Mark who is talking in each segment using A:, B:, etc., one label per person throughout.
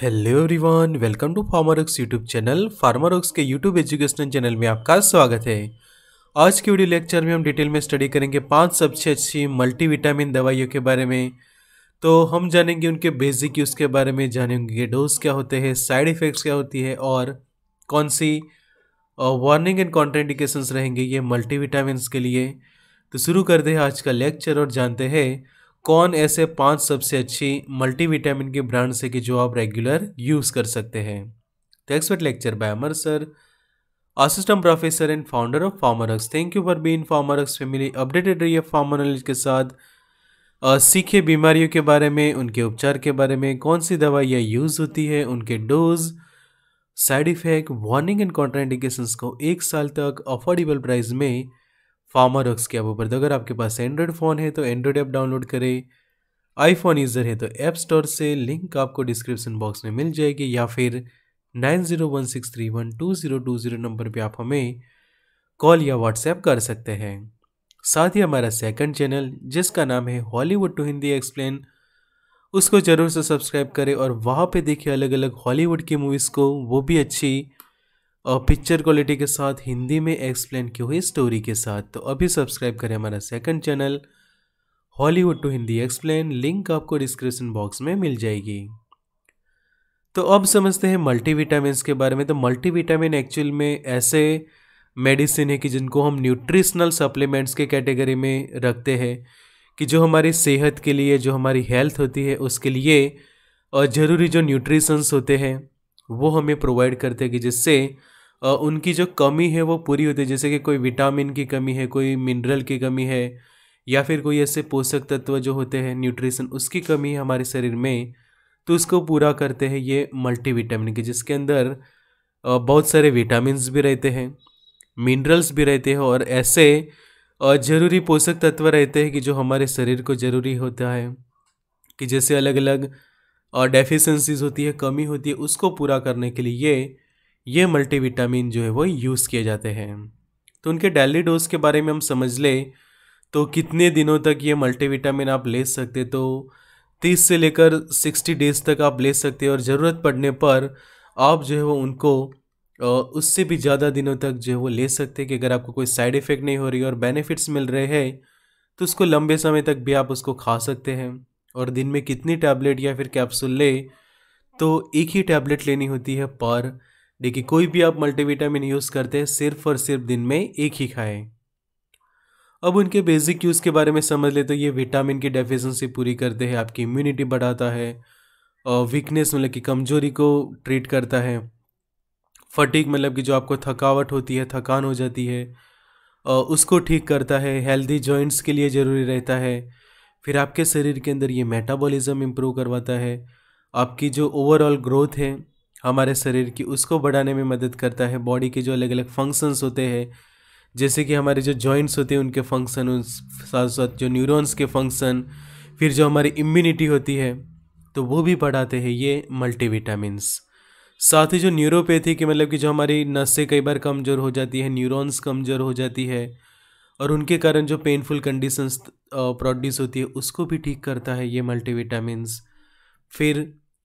A: hello everyone welcome to Pharmarox YouTube channel Pharmarx के YouTube educational channel में आपका स्वागत है आज के वीडियो लेक्चर में हम डिटेल में स्टडी करेंगे पांच सबसे अच्छी मल्टीविटामिन दवाइयों के बारे में तो हम जानेंगे उनके बेसिक यूज़ के बारे में जानेंगे डोज क्या होते हैं साइड इफ़ेक्ट्स क्या होती है और कौन सी वार्निंग एंड कॉन्ट्रेंडिकेशंस रहेंगे ये मल्टीविटामस के लिए तो शुरू करते हैं आज का लेक्चर और जानते हैं कौन ऐसे पांच सबसे अच्छी मल्टीविटामिन के ब्रांड्स है कि जो आप रेगुलर यूज़ कर सकते हैं तो expert lecture by Amar sir assistant professor and founder of Pharmarx thank you for being Pharmarx family updated रही है फार्मर नॉलेज के साथ सीखे बीमारियों के बारे में उनके उपचार के बारे में कौन सी दवाइयाँ यूज़ होती है उनके dose side effect warning and contraindication को एक साल तक अफोर्डेबल प्राइस में फार्मर ऑक्स के ऐप ऊपर तो अगर आपके पास एंड्रॉयड फ़ोन है तो एंड्रॉयड ऐप डाउनलोड करें आईफोन यूज़र है तो ऐप स्टोर से लिंक आपको डिस्क्रिप्शन बॉक्स में मिल जाएगी या फिर nine zero one six three one two zero two zero number पर आप हमें कॉल या व्हाट्सएप कर सकते हैं साथ ही हमारा सेकंड चैनल जिसका नाम है हॉलीवुड टू हिंदी एक्सप्लेन उसको ज़रूर से सब्सक्राइब करें और वहाँ पे देखिए अलग अलग हॉलीवुड की मूवीज़ को वो भी अच्छी और पिक्चर क्वालिटी के साथ हिंदी में एक्सप्लेन की हुई स्टोरी के साथ तो अभी सब्सक्राइब करें हमारा second channel Hollywood to Hindi explain link आपको डिस्क्रिप्शन बॉक्स में मिल जाएगी तो अब समझते हैं मल्टीविटामिन के बारे में तो विटामिन एक्चुअल में ऐसे मेडिसिन है कि जिनको हम न्यूट्रिशनल सप्लीमेंट्स के कैटेगरी में रखते हैं कि जो हमारी सेहत के लिए जो हमारी हेल्थ होती है उसके लिए और ज़रूरी जो न्यूट्रिशंस होते हैं वो हमें प्रोवाइड करते हैं कि जिससे उनकी जो कमी है वो पूरी होती है जैसे कि कोई विटामिन की कमी है कोई मिनरल की कमी है या फिर कोई ऐसे पोषक तत्व जो होते हैं न्यूट्रिशन उसकी कमी है हमारे शरीर में तो उसको पूरा करते हैं ये मल्टीविटामिन के जिसके अंदर बहुत सारे विटामिन भी रहते हैं मिनरल्स भी रहते हैं और ऐसे ज़रूरी पोषक तत्व रहते हैं कि जो हमारे शरीर को ज़रूरी होता है कि जैसे अलग अलग डेफिशेंसीज होती है कमी होती है उसको पूरा करने के लिए ये ये मल्टीविटामिन जो है वो यूज़ किए जाते हैं तो उनके डेली डोज के बारे में हम समझ लें तो कितने दिनों तक ये मल्टीविटामिन आप ले सकते तो तीस से लेकर सिक्सटी डेज तक आप ले सकते हैं और ज़रूरत पड़ने पर आप जो है वो उनको उससे भी ज़्यादा दिनों तक जो है वो ले सकते हैं कि अगर आपको कोई साइड इफ़ेक्ट नहीं हो रही और बेनिफिट्स मिल रहे हैं तो उसको लंबे समय तक भी आप उसको खा सकते हैं और दिन में कितनी टैबलेट या फिर कैप्सूल ले तो एक ही टैबलेट लेनी होती है पर देखिए कोई भी आप मल्टीविटामिन यूज़ करते हैं सिर्फ और सिर्फ दिन में एक ही खाएं अब उनके बेसिक यूज़ के बारे में समझ ले तो ये विटामिन की डेफिशिएंसी पूरी करते हैं आपकी इम्यूनिटी बढ़ाता है वीकनेस मतलब कि कमजोरी को ट्रीट करता है फटीक मतलब कि जो आपको थकावट होती है थकान हो जाती है उसको ठीक करता है हेल्दी जॉइंट्स के लिए ज़रूरी रहता है फिर आपके शरीर के अंदर ये मेटाबॉलिज्म इम्प्रूव करवाता है आपकी जो ओवरऑल ग्रोथ है हमारे शरीर की उसको बढ़ाने में मदद करता है बॉडी के जो अलग अलग फंक्शंस होते हैं जैसे कि हमारे जो जॉइंट्स होते हैं उनके फंक्शन उस साथ साथ जो न्यूरॉन्स के फंक्शन फिर जो हमारी इम्यूनिटी होती है तो वो भी बढ़ाते हैं ये मल्टीविटामस साथ ही जो न्यूरोपैथी की मतलब कि जो हमारी नसें कई बार कमज़ोर हो जाती है न्यूरॉन्स कमज़ोर हो जाती है और उनके कारण जो पेनफुल कंडीशंस प्रोड्यूस होती है उसको भी ठीक करता है ये मल्टीविटामस फिर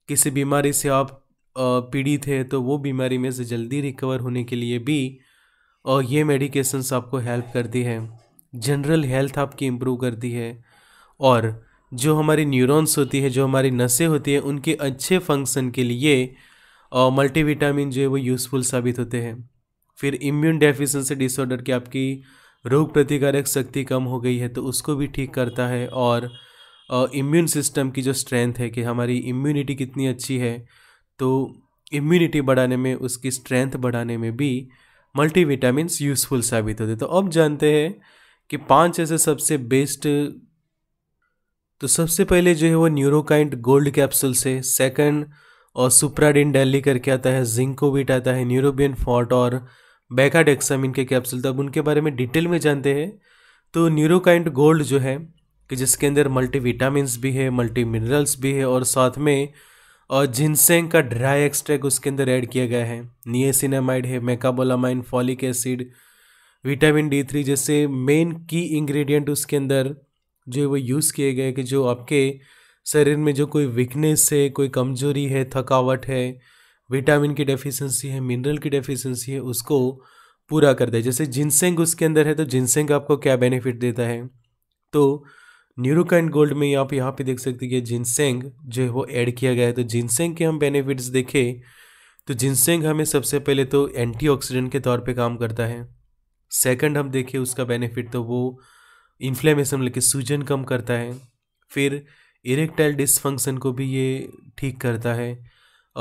A: किसी बीमारी से आप पीड़ित है तो वो बीमारी में से जल्दी रिकवर होने के लिए भी ये मेडिकेशंस आपको हेल्प करती है जनरल हेल्थ आपकी इम्प्रूव करती है और जो हमारी न्यूरॉन्स होती है जो हमारी नसें होती हैं उनके अच्छे फंक्शन के लिए मल्टीविटामिन जो है वो यूज़फुल साबित होते हैं फिर इम्यून डेफिशिएंसी डिसऑर्डर की आपकी रोग प्रतिकारक शक्ति कम हो गई है तो उसको भी ठीक करता है और इम्यून सिस्टम की जो स्ट्रेंथ है कि हमारी इम्यूनिटी कितनी अच्छी है तो इम्यूनिटी बढ़ाने में उसकी स्ट्रेंथ बढ़ाने में भी मल्टीविटामिन यूज़फुल साबित होते तो अब जानते हैं कि पांच ऐसे सबसे बेस्ट तो सबसे पहले जो है वो न्यूरोकाइंट गोल्ड कैप्सूल से सेकंड और सुप्राडिन डेली करके आता है जिंकोविट आता है न्यूरोबियन फॉट और बैकाडेक्सम इनके कैप्सूल तो अब उनके बारे में डिटेल में जानते हैं तो न्यूरोकाइंट गोल्ड जो है कि जिसके अंदर मल्टी विटामिन भी है मल्टी मिनरल्स भी है और साथ में और जिनसेंग का ड्राई एक्सट्रैक्ट उसके अंदर ऐड किया गया है नियसिनामाइड है mecobalamin folic acid vitamin D three जैसे मेन की इंग्रेडिएंट उसके अंदर जो वो यूज़ किए गए कि जो आपके शरीर में जो कोई वीकनेस है कोई कमजोरी है थकावट है विटामिन की डेफिशिएंसी है मिनरल की डेफिशिएंसी है उसको पूरा कर दे जैसे जिनसेंग उसके अंदर है तो जिनसेंग आपको क्या बेनिफिट देता है तो एंड गोल्ड में आप यहाँ पे देख सकते हैं कि जिनसेंग जो है वो ऐड किया गया है तो जिनसेंग के हम बेनिफिट्स देखें तो जिनसेंग हमें सबसे पहले तो एंटीऑक्सीडेंट के तौर पे काम करता है सेकंड हम देखें उसका बेनिफिट तो वो इन्फ्लेमेशन मतलब कि सूजन कम करता है फिर इरेक्टाइल डिसफंक्शन को भी ये ठीक करता है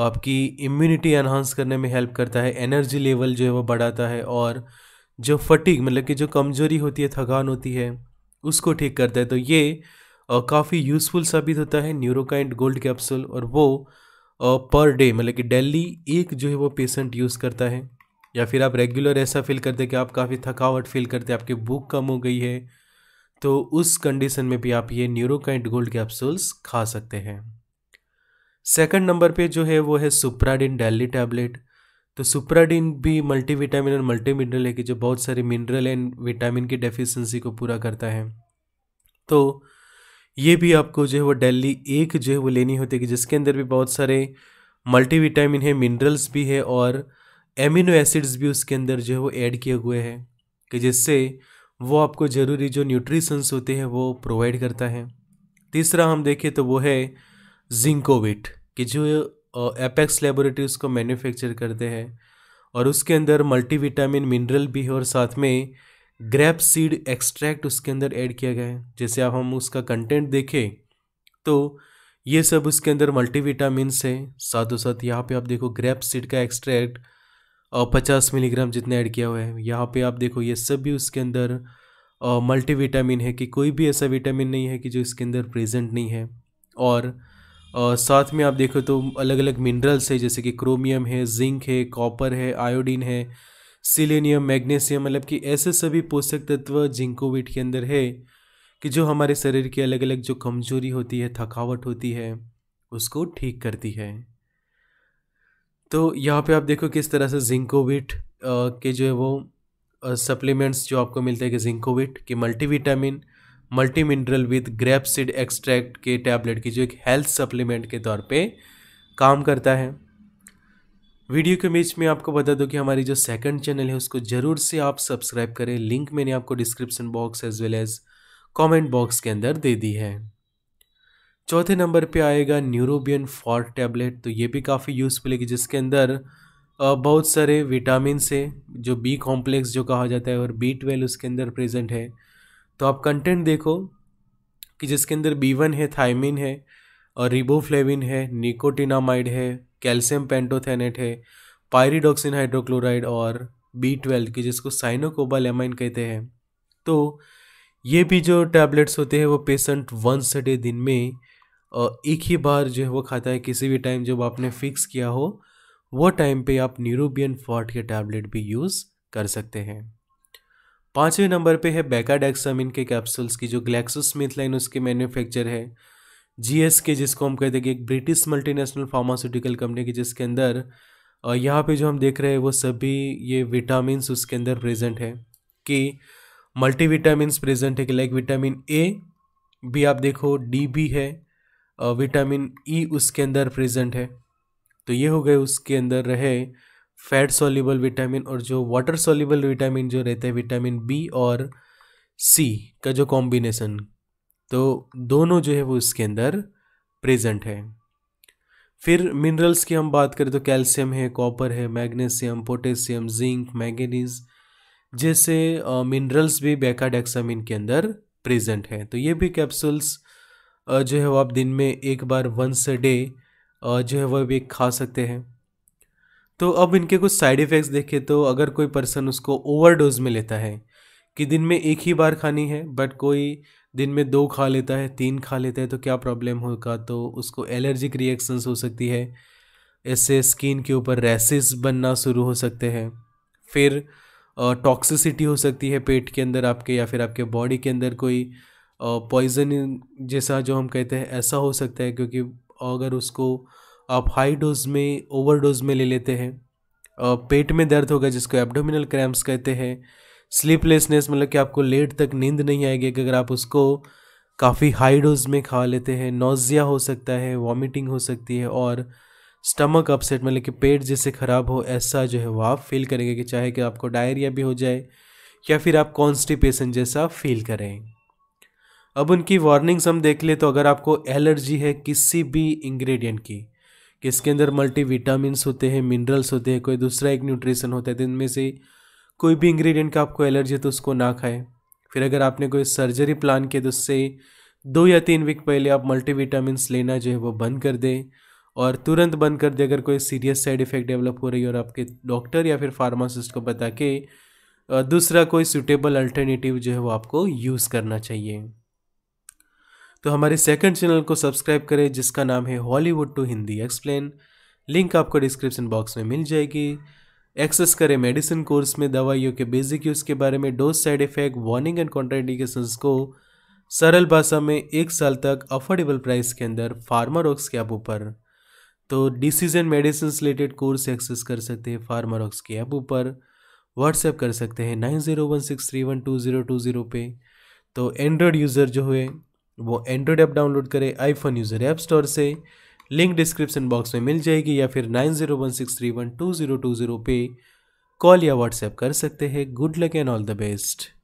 A: आपकी इम्यूनिटी एनहांस करने में हेल्प करता है एनर्जी लेवल जो है वो बढ़ाता है और जो फटीक मतलब कि जो कमज़ोरी होती है थकान होती है उसको ठीक करता है तो ये काफ़ी यूज़फुल साबित होता है न्यूरोकाइंड गोल्ड कैप्सूल और वो पर डे मतलब कि डेली एक जो है वो पेशेंट यूज़ करता है या फिर आप रेगुलर ऐसा फील करते हैं कि आप काफ़ी थकावट फील करते हैं आपकी भूख कम हो गई है तो उस कंडीशन में भी आप ये न्यूरोकाइंड गोल्ड कैप्सूल्स खा सकते हैं सेकंड नंबर पे जो है वो है सुप्राडिन डेली टैबलेट तो सुप्राडिन भी मल्टी विटामिन और मल्टी मिनरल है कि जो बहुत सारी मिनरल एंड विटामिन की डेफिशिएंसी को पूरा करता है तो ये भी आपको जो है वो डेली एक जो है वो लेनी होती है कि जिसके अंदर भी बहुत सारे मल्टी विटामिन है मिनरल्स भी है और एमिनो एसिड्स भी उसके अंदर जो है वो ऐड किए हुए हैं कि जिससे वो आपको ज़रूरी जो न्यूट्रिशंस होते हैं वो प्रोवाइड करता है तीसरा हम देखें तो वो है जिंकोविट कि जो एपेक्स लेबोरेटरीज़ को मैन्युफैक्चर करते हैं और उसके अंदर मल्टीविटामिन मिनरल भी है और साथ में ग्रैप सीड एक्सट्रैक्ट उसके अंदर ऐड किया गया है जैसे आप हम उसका कंटेंट देखें तो ये सब उसके अंदर मल्टीविटामिन्स है साथ साथ यहाँ पे आप देखो ग्रैप सीड का एक्सट्रैक्ट पचास मिलीग्राम जितना ऐड किया हुआ है यहाँ पे आप देखो ये सब भी उसके अंदर मल्टीविटामिन है कि कोई भी ऐसा विटामिन नहीं है कि जो इसके अंदर प्रेजेंट नहीं है और और साथ में आप देखो तो अलग अलग मिनरल्स है जैसे कि क्रोमियम है जिंक है कॉपर है आयोडीन है सिलेनियम मैग्नीशियम मतलब कि ऐसे सभी पोषक तत्व जिंकोविट के अंदर है कि जो हमारे शरीर की अलग अलग जो कमजोरी होती है थकावट होती है उसको ठीक करती है तो यहाँ पे आप देखो किस तरह से जिंकोविट के जो है वो सप्लीमेंट्स जो आपको मिलते हैं कि जिंकोविट के multivitamin multi mineral with grape seed extract के टैबलेट की जो एक हेल्थ सप्लीमेंट के तौर पे काम करता है वीडियो के बीच में आपको बता दूं कि हमारी जो सेकंड चैनल है उसको ज़रूर से आप सब्सक्राइब करें लिंक मैंने आपको description box as well as comment box के अंदर दे दी है चौथे नंबर पे आएगा न्यूरोबियन फॉर टैबलेट तो ये भी काफ़ी यूज़फुल है कि जिसके अंदर बहुत सारे विटामिन से जो बी कॉम्प्लेक्स जो कहा जाता है और बी ट्वेल्व उसके अंदर प्रेजेंट है तो आप कंटेंट देखो कि जिसके अंदर बी वन है थायमिन है और रिबोफ्लेविन है निकोटिनामाइड है कैल्शियम पेंटोथेनेट है पायरिडोक्सिन हाइड्रोक्लोराइड और बी ट्वेल्व की जिसको साइनोकोबाल एमाइन कहते हैं तो ये भी जो टैबलेट्स होते हैं वो पेशेंट वंस सडे दिन में एक ही बार जो है वो खाता है किसी भी टाइम जब आपने फिक्स किया हो वो टाइम पे आप न्यूरोबियन फॉर्ट के टैबलेट भी यूज़ कर सकते हैं पाँचवें नंबर पे है बेकाडेक्सम के कैप्सूल्स की जो ग्लैक्सो स्मिथ लाइन उसके मैन्युफैक्चर है जीएसके जिसको हम कहते हैं कि एक ब्रिटिश मल्टीनेशनल फार्मास्यूटिकल कंपनी की जिसके अंदर यहाँ पे जो हम देख रहे हैं वो सभी ये विटामिन उसके अंदर प्रेजेंट है कि मल्टी विटामिन प्रेजेंट है कि लाइक विटामिन ए भी आप देखो डी भी है विटामिन ई e उसके अंदर प्रेजेंट है तो ये हो गए उसके अंदर रहे फैट सोल्यूबल विटामिन और जो वाटर सोल्यूबल विटामिन जो रहते हैं विटामिन बी और सी का जो कॉम्बिनेसन तो दोनों जो है वो इसके अंदर प्रेजेंट है फिर मिनरल्स की हम बात करें तो कैल्शियम है कॉपर है मैग्नीशियम पोटेशियम जिंक मैंगनीज जैसे मिनरल्स भी बैकाडेक्सामिन के अंदर प्रेजेंट है तो ये भी कैप्सूल्स जो है वो आप दिन में एक बार वंस अ डे जो है वह भी खा सकते हैं तो अब इनके कुछ साइड इफ़ेक्ट्स देखें तो अगर कोई पर्सन उसको ओवरडोज में लेता है कि दिन में एक ही बार खानी है बट कोई दिन में दो खा लेता है तीन खा लेता है तो क्या प्रॉब्लम होगा तो उसको एलर्जिक रिएक्शंस हो सकती है इससे स्किन के ऊपर रैसेस बनना शुरू हो सकते हैं फिर टॉक्सिसिटी हो सकती है पेट के अंदर आपके या फिर आपके बॉडी के अंदर कोई पॉइजन जैसा जो हम कहते हैं ऐसा हो सकता है क्योंकि अगर उसको आप हाई डोज में ओवर डोज में ले लेते हैं पेट में दर्द होगा जिसको एब्डोमिनल क्रैम्प्स कहते हैं स्लीपलेसनेस मतलब कि आपको लेट तक नींद नहीं आएगी अगर आप उसको काफ़ी हाई डोज में खा लेते हैं नोज़िया हो सकता है वॉमिटिंग हो सकती है और स्टमक अपसेट मतलब कि पेट जैसे ख़राब हो ऐसा जो है वो आप फील करेंगे कि चाहे कि आपको डायरिया भी हो जाए या फिर आप कॉन्स्टिपेशन जैसा फील करें अब उनकी वार्निंग्स हम देख ले तो अगर आपको एलर्जी है किसी भी इंग्रेडिएंट की किसके अंदर मल्टी विटामिन होते हैं मिनरल्स होते हैं कोई दूसरा एक न्यूट्रिशन होता है तो इनमें से कोई भी इंग्रेडिएंट का आपको एलर्जी है तो उसको ना खाएं फिर अगर आपने कोई सर्जरी प्लान किया तो उससे दो या तीन वीक पहले आप मल्टी विटामिनस लेना जो है वो बंद कर दें और तुरंत बंद कर दें अगर कोई सीरियस साइड इफ़ेक्ट डेवलप हो रही है और आपके डॉक्टर या फिर फार्मासिस्ट को बता के दूसरा कोई सुटेबल अल्टरनेटिव जो है वो आपको यूज़ करना चाहिए तो हमारे सेकंड चैनल को सब्सक्राइब करें जिसका नाम है Hollywood to Hindi explain link आपको डिस्क्रिप्शन बॉक्स में मिल जाएगी एक्सेस करें मेडिसिन कोर्स में दवाइयों के बेसिक यूज़ के बारे में dose side effect warning and contraindication को सरल भाषा में एक साल तक अफोर्डेबल प्राइस के अंदर फार्मारोक्स के ऐप ऊपर तो decision medicine related course access कर सकते हैं फार्मारोक्स के ऐप ऊपर व्हाट्सएप कर सकते हैं nine zero one six three one two zero two zero पे तो एंड्रॉयड यूज़र जो है वो एंड्रॉयड ऐप डाउनलोड करें आईफोन यूज़र ऐप स्टोर से लिंक डिस्क्रिप्शन बॉक्स में मिल जाएगी या फिर nine zero one six three one two zero two zero पे कॉल या व्हाट्सएप कर सकते हैं good luck and all the best